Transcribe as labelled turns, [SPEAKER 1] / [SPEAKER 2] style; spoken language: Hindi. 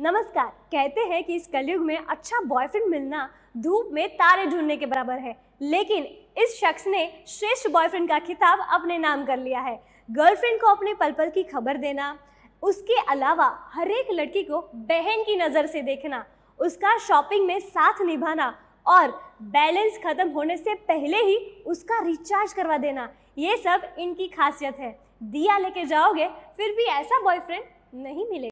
[SPEAKER 1] नमस्कार कहते हैं कि इस कलयुग में अच्छा बॉयफ्रेंड मिलना धूप में तारे ढूंढने के बराबर है लेकिन इस शख्स ने श्रेष्ठ बॉयफ्रेंड का खिताब अपने नाम कर लिया है गर्लफ्रेंड को अपने पल पल की खबर देना उसके अलावा हर एक लड़की को बहन की नज़र से देखना उसका शॉपिंग में साथ निभाना और बैलेंस खत्म होने से पहले ही उसका रिचार्ज करवा देना ये सब इनकी खासियत है दिया लेके जाओगे फिर भी ऐसा बॉयफ्रेंड नहीं मिलेगा